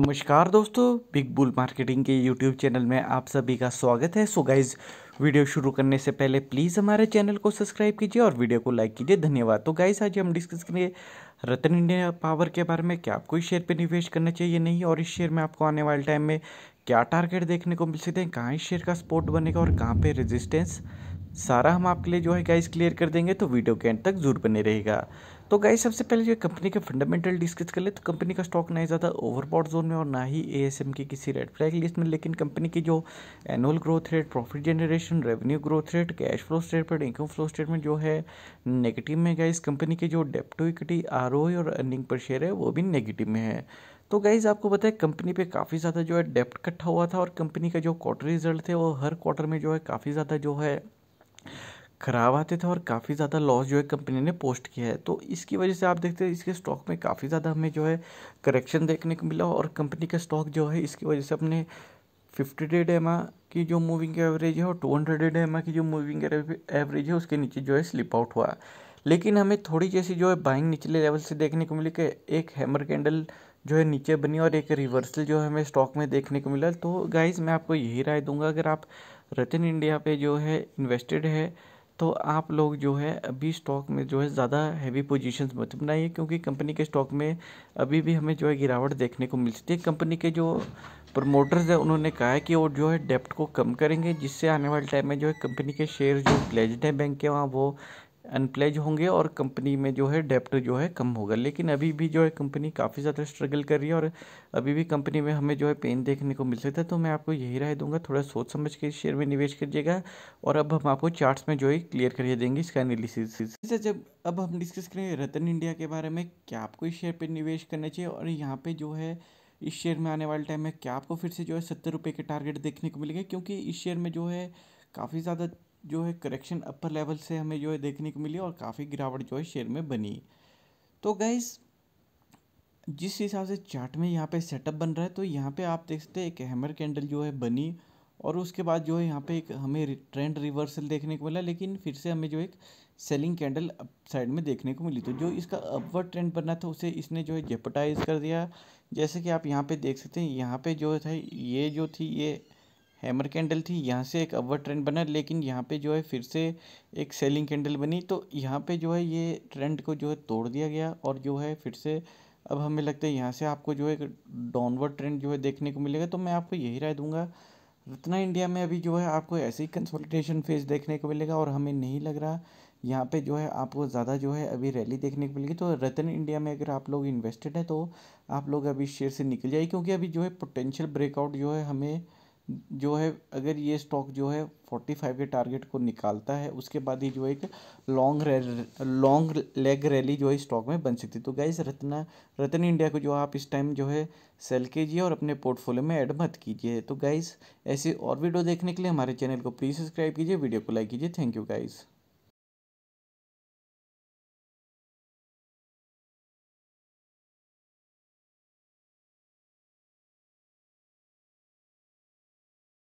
नमस्कार दोस्तों big bull marketing के यूट्यूब चैनल में आप सभी का स्वागत है सो गाइज वीडियो शुरू करने से पहले प्लीज़ हमारे चैनल को सब्सक्राइब कीजिए और वीडियो को लाइक कीजिए धन्यवाद तो गाइज आज हम डिस्कस करेंगे रतन इंडिया पावर के बारे में क्या आपको इस शेयर पे निवेश करना चाहिए नहीं और इस शेयर में आपको आने वाले टाइम में क्या टारगेट देखने को मिल सकते हैं कहाँ इस शेयर का स्पोर्ट बनेगा और कहाँ पर रेजिस्टेंस सारा हम आपके लिए जो है गाइस क्लियर कर देंगे तो वीडियो के एंड तक जरूर बने रहेगा तो गाइस सबसे पहले जो कंपनी के फंडामेंटल डिस्कस कर ले तो कंपनी का स्टॉक ना ही ज़्यादा ओवरबॉड जोन में और ना ही एएसएम की किसी रेड फ्लैग लिस्ट में लेकिन कंपनी की जो annual growth rate profit generation revenue growth rate cash flow statement income flow statement जो है नेगेटिव में गाइस कंपनी की जो डेप्टो टू इक्विटी आर और अर्निंग पर शेयर है वो भी नेगेटिव में है तो गाइज़ आपको पता है कंपनी पे काफ़ी ज़्यादा जो है डेप्ट इकट्ठा हुआ था और कंपनी का जो क्वार्टर रिजल्ट थे वो हर क्वार्टर में जो है काफ़ी ज़्यादा जो है खराब आते थे और काफ़ी ज़्यादा लॉस जो है कंपनी ने पोस्ट किया है तो इसकी वजह से आप देखते हैं इसके स्टॉक में काफ़ी ज़्यादा हमें जो है करेक्शन देखने को मिला और कंपनी का स्टॉक जो है इसकी वजह से अपने फिफ्टी डेड एम की जो मूविंग एवरेज है और टू हंड्रेड डेड एम की जो मूविंग एवरेज है उसके नीचे जो है स्लिप आउट हुआ लेकिन हमें थोड़ी जैसी जो है बाइंग निचले लेवल से देखने को मिली कि एक हैमर कैंडल जो है नीचे बनी और एक रिवर्सल जो है हमें स्टॉक में देखने को मिला तो गाइज मैं आपको यही राय दूंगा अगर आप रतन इंडिया पे जो है इन्वेस्टेड है तो आप लोग जो है अभी स्टॉक में जो है ज़्यादा हैवी पोजीशंस मत बनाइए क्योंकि कंपनी के स्टॉक में अभी भी हमें जो है गिरावट देखने को मिल सकती है कंपनी के जो प्रमोटर्स हैं उन्होंने कहा है कि वो जो है डेप्ट को कम करेंगे जिससे आने वाले टाइम में जो है कंपनी के शेयर जो प्लेज्ड हैं बैंक के वहाँ वो अनप्लेज होंगे और कंपनी में जो है डेप्ट जो है कम होगा लेकिन अभी भी जो है कंपनी काफ़ी ज़्यादा स्ट्रगल कर रही है और अभी भी कंपनी में हमें जो है पेन देखने को मिल सकता है तो मैं आपको यही राय दूंगा थोड़ा सोच समझ के शेयर में निवेश करिएगा और अब हम आपको चार्ट्स में जो है क्लियर करिए देंगे इसका एनालिसिस अच्छा, जब अब हम डिस्कस करें रतन इंडिया के बारे में क्या आपको इस शेयर पर निवेश करना चाहिए और यहाँ पर जो है इस शेयर में आने वाले टाइम में क्या आपको फिर से जो है सत्तर रुपये के टारगेट देखने को मिलेंगे क्योंकि इस शेयर में जो है काफ़ी ज़्यादा जो है करेक्शन अपर लेवल से हमें जो है देखने को मिली और काफ़ी गिरावट जो है शेयर में बनी तो गैस जिस हिसाब से चार्ट में यहाँ पे सेटअप बन रहा है तो यहाँ पे आप देख सकते हैं एक हैमर कैंडल जो है बनी और उसके बाद जो है यहाँ पे एक हमें ट्रेंड रिवर्सल देखने को मिला लेकिन फिर से हमें जो एक सेलिंग कैंडल अप साइड में देखने को मिली तो जो इसका अपवर्ड ट्रेंड बनना था उसे इसने जो है जेपटाइज कर दिया जैसे कि आप यहाँ पे देख सकते हैं यहाँ पे जो था ये जो थी ये हैमर कैंडल थी यहाँ से एक अपवर ट्रेंड बना लेकिन यहाँ पे जो है फिर से एक सेलिंग कैंडल बनी तो यहाँ पे जो है ये ट्रेंड को जो है तोड़ दिया गया और जो है फिर से अब हमें लगता है यहाँ से आपको जो है एक डाउनवर्ड ट्रेंड जो है देखने को मिलेगा तो मैं आपको यही राय दूंगा रत्ना इंडिया में अभी जो है आपको ऐसे ही कंसोलिडेशन फेज देखने को मिलेगा और हमें नहीं लग रहा यहाँ पे जो है आपको ज़्यादा जो है अभी रैली देखने को मिलेगी तो रतन इंडिया में अगर आप लोग इन्वेस्टेड हैं तो आप लोग अभी शेयर से निकल जाए क्योंकि अभी जो है पोटेंशियल ब्रेकआउट जो है हमें जो है अगर ये स्टॉक जो है फोर्टी फाइव के टारगेट को निकालता है उसके बाद ही जो एक लॉन्ग लॉन्ग लेग रैली जो है स्टॉक में बन सकती है तो गाइज़ रत्ना रतन इंडिया को जो आप इस टाइम जो है सेल कीजिए और अपने पोर्टफोलियो में ऐड मत कीजिए तो गाइज़ ऐसे और वीडियो देखने के लिए हमारे चैनल को प्लीज़ सब्सक्राइब कीजिए वीडियो को लाइक कीजिए थैंक यू गाइज़